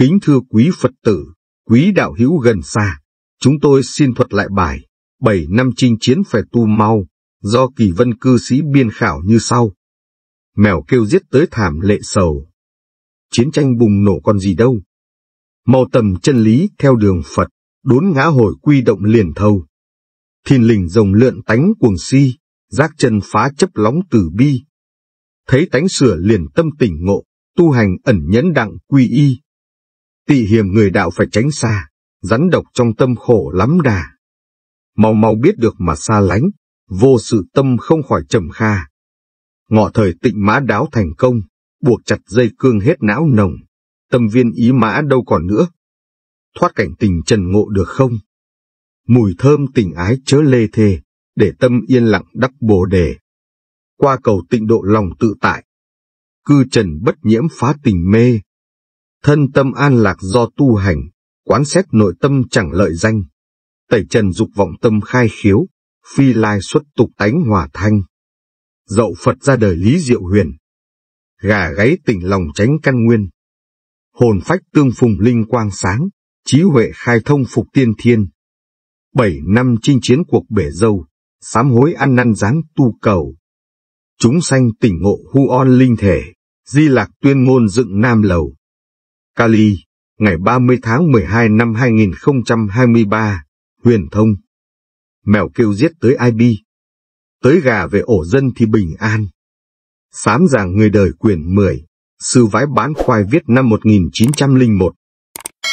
Kính thưa quý Phật tử, quý đạo hữu gần xa, chúng tôi xin thuật lại bài bảy năm chinh chiến phải tu mau, do kỳ vân cư sĩ biên khảo như sau. Mèo kêu giết tới thảm lệ sầu. Chiến tranh bùng nổ còn gì đâu. Mau tầm chân lý theo đường Phật, đốn ngã hồi quy động liền thâu. Thìn lình rồng lượn tánh cuồng si, giác chân phá chấp lóng tử bi. Thấy tánh sửa liền tâm tỉnh ngộ, tu hành ẩn nhẫn đặng quy y, tị hiểm người đạo phải tránh xa, rắn độc trong tâm khổ lắm đà. Mau mau biết được mà xa lánh, vô sự tâm không khỏi trầm kha. Ngọ thời tịnh mã đáo thành công, buộc chặt dây cương hết não nồng, tâm viên ý mã đâu còn nữa. Thoát cảnh tình trần ngộ được không? Mùi thơm tình ái chớ lê thê, để tâm yên lặng đắc bồ đề. Qua cầu tịnh độ lòng tự tại, cư trần bất nhiễm phá tình mê, thân tâm an lạc do tu hành, quán xét nội tâm chẳng lợi danh, tẩy trần dục vọng tâm khai khiếu, phi lai xuất tục tánh hòa thanh. Dậu Phật ra đời Lý Diệu Huyền, gà gáy tỉnh lòng tránh căn nguyên, hồn phách tương phùng linh quang sáng, trí huệ khai thông phục tiên thiên. Bảy năm chinh chiến cuộc bể dâu, sám hối ăn năn dáng tu cầu. Chúng sanh tỉnh ngộ hu on linh thể, di lạc tuyên ngôn dựng nam lầu. Cali, ngày 30 tháng 12 năm 2023, Huyền Thông. Mèo kêu giết tới IB. Tới gà về ổ dân thì bình an. Sám giảng người đời quyển 10, Sư Vái Bán Khoai viết năm 1901.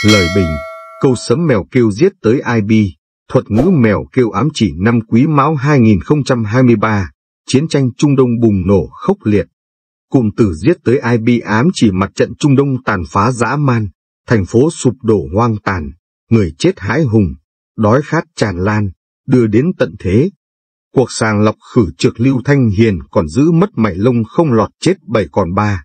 Lời bình, câu sấm mèo kêu giết tới IB, thuật ngữ mèo kêu ám chỉ năm quý mão 2023, chiến tranh Trung Đông bùng nổ khốc liệt cụm tử giết tới ai bi ám chỉ mặt trận Trung Đông tàn phá dã man, thành phố sụp đổ hoang tàn, người chết hãi hùng, đói khát tràn lan, đưa đến tận thế. Cuộc sàng lọc khử trược Lưu Thanh Hiền còn giữ mất mảy lông không lọt chết bảy còn ba.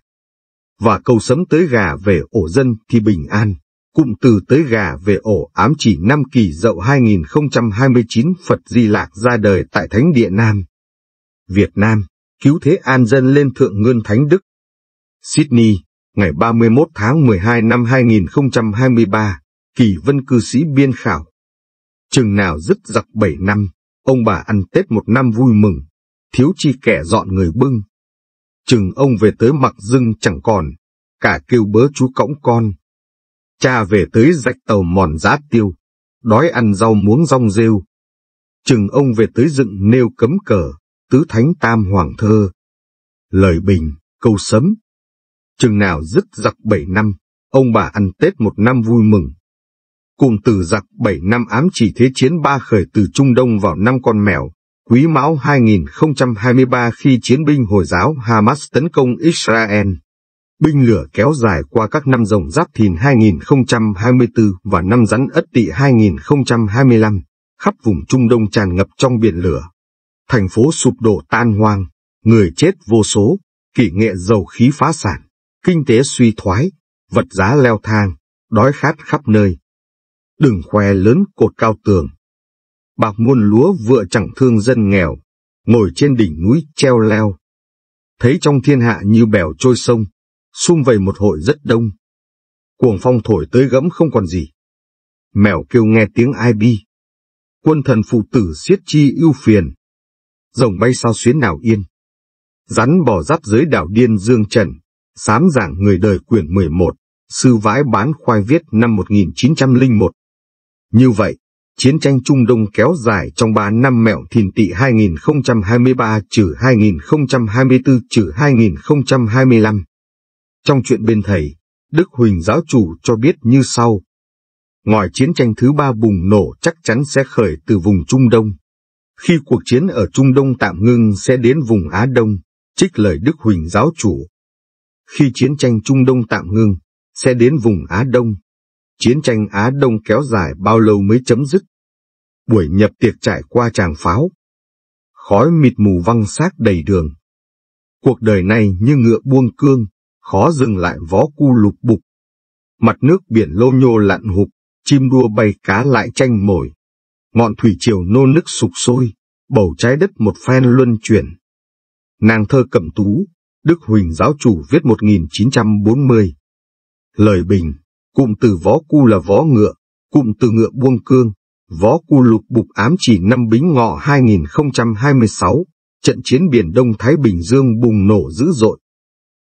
Và câu sấm tới gà về ổ dân thì bình an, cụm từ tới gà về ổ ám chỉ năm kỳ dậu 2029 Phật Di Lạc ra đời tại Thánh Địa Nam. Việt Nam cứu thế an dân lên thượng ngươn thánh đức. Sydney, ngày 31 tháng 12 năm 2023, kỳ vân cư sĩ biên khảo. Chừng nào dứt giặc 7 năm, ông bà ăn Tết một năm vui mừng, thiếu chi kẻ dọn người bưng. Chừng ông về tới mặc dưng chẳng còn, cả kêu bớ chú cõng con. Cha về tới rạch tàu mòn giá tiêu, đói ăn rau muống rong rêu. Chừng ông về tới dựng nêu cấm cờ, tứ thánh tam hoàng thơ. Lời bình, câu sấm. Chừng nào dứt giặc bảy năm, ông bà ăn Tết một năm vui mừng. Cùng từ giặc bảy năm ám chỉ thế chiến ba khởi từ Trung Đông vào năm con mèo, Quý Mão 2023 khi chiến binh Hồi giáo Hamas tấn công Israel. Binh lửa kéo dài qua các năm rồng giáp thìn 2024 và năm rắn ất tỵ 2025, khắp vùng Trung Đông tràn ngập trong biển lửa thành phố sụp đổ tan hoang, người chết vô số, kỷ nghệ dầu khí phá sản, kinh tế suy thoái, vật giá leo thang, đói khát khắp nơi. Đừng khoe lớn cột cao tường. Bạc muôn lúa vừa chẳng thương dân nghèo, ngồi trên đỉnh núi treo leo. Thấy trong thiên hạ như bèo trôi sông, xung vầy một hội rất đông. Cuồng phong thổi tới gẫm không còn gì. Mèo kêu nghe tiếng ai bi. Quân thần phụ tử siết chi ưu phiền, rồng bay sao xuyến nào yên. Rắn bò giáp dưới đảo điên Dương Trần, sám giảng người đời quyển 11, sư vãi bán khoai viết năm 1901. Như vậy, chiến tranh Trung Đông kéo dài trong 3 năm mẹo thìn tị 2023 trừ 2024 trừ 2025. Trong chuyện bên thầy, Đức Huỳnh giáo chủ cho biết như sau. Ngoài chiến tranh thứ ba bùng nổ chắc chắn sẽ khởi từ vùng Trung Đông khi cuộc chiến ở Trung Đông tạm ngưng sẽ đến vùng Á Đông, trích lời Đức Huỳnh giáo chủ. Khi chiến tranh Trung Đông tạm ngưng, sẽ đến vùng Á Đông. Chiến tranh Á Đông kéo dài bao lâu mới chấm dứt? Buổi nhập tiệc trải qua tràng pháo. Khói mịt mù văng sát đầy đường. Cuộc đời này như ngựa buông cương, khó dừng lại vó cu lục bục. Mặt nước biển lô nhô lặn hụp, chim đua bay cá lại tranh mồi ngọn thủy triều nô nức sục sôi, bầu trái đất một phen luân chuyển. Nàng thơ Cẩm Tú, Đức Huỳnh Giáo Chủ viết 1940. Lời bình, cụm từ vó cu là vó ngựa, cụm từ ngựa buông cương, vó cu lục bục ám chỉ năm bính ngọ 2026, trận chiến biển Đông Thái Bình Dương bùng nổ dữ dội.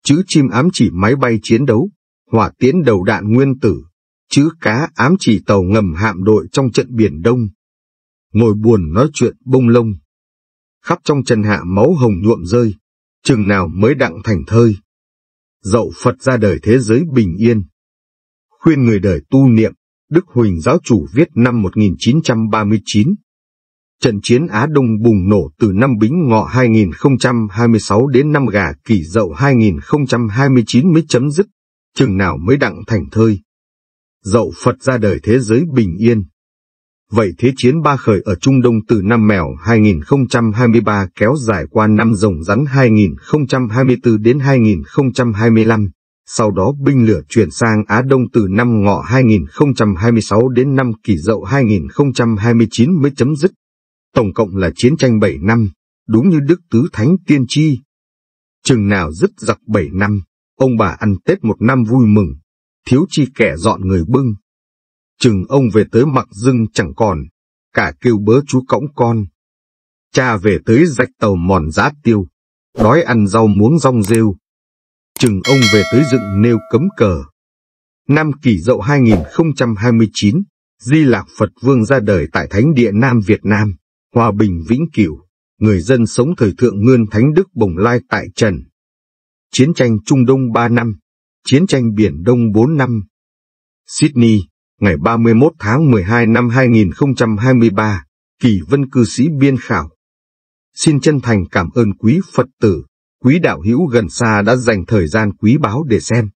Chữ chim ám chỉ máy bay chiến đấu, hỏa tiễn đầu đạn nguyên tử, chữ cá ám chỉ tàu ngầm hạm đội trong trận biển Đông ngồi buồn nói chuyện bông lông. Khắp trong trần hạ máu hồng nhuộm rơi, chừng nào mới đặng thành thơi. Dậu Phật ra đời thế giới bình yên. Khuyên người đời tu niệm, Đức Huỳnh giáo chủ viết năm 1939. Trận chiến Á Đông bùng nổ từ năm Bính Ngọ 2026 đến năm Gà Kỷ Dậu 2029 mới chấm dứt, chừng nào mới đặng thành thơi. Dậu Phật ra đời thế giới bình yên. Vậy thế chiến ba khởi ở Trung Đông từ năm Mèo 2023 kéo dài qua năm Rồng Rắn 2024 đến 2025, sau đó binh lửa chuyển sang Á Đông từ năm Ngọ 2026 đến năm Kỷ Dậu 2029 mới chấm dứt. Tổng cộng là chiến tranh 7 năm, đúng như Đức Tứ Thánh Tiên Tri. Chừng nào dứt giặc 7 năm, ông bà ăn Tết một năm vui mừng, thiếu chi kẻ dọn người bưng chừng ông về tới mặc dưng chẳng còn, cả kêu bớ chú cõng con. Cha về tới rạch tàu mòn giá tiêu, đói ăn rau muống rong rêu. Chừng ông về tới dựng nêu cấm cờ. Năm kỷ dậu 2029, Di Lạc Phật Vương ra đời tại Thánh địa Nam Việt Nam, Hòa Bình Vĩnh Cửu, người dân sống thời thượng Nguyên Thánh Đức Bồng Lai tại Trần. Chiến tranh Trung Đông 3 năm, chiến tranh Biển Đông 4 năm. Sydney, ngày 31 tháng 12 năm 2023, Kỳ Vân Cư Sĩ Biên Khảo. Xin chân thành cảm ơn quý Phật tử, quý đạo hữu gần xa đã dành thời gian quý báu để xem.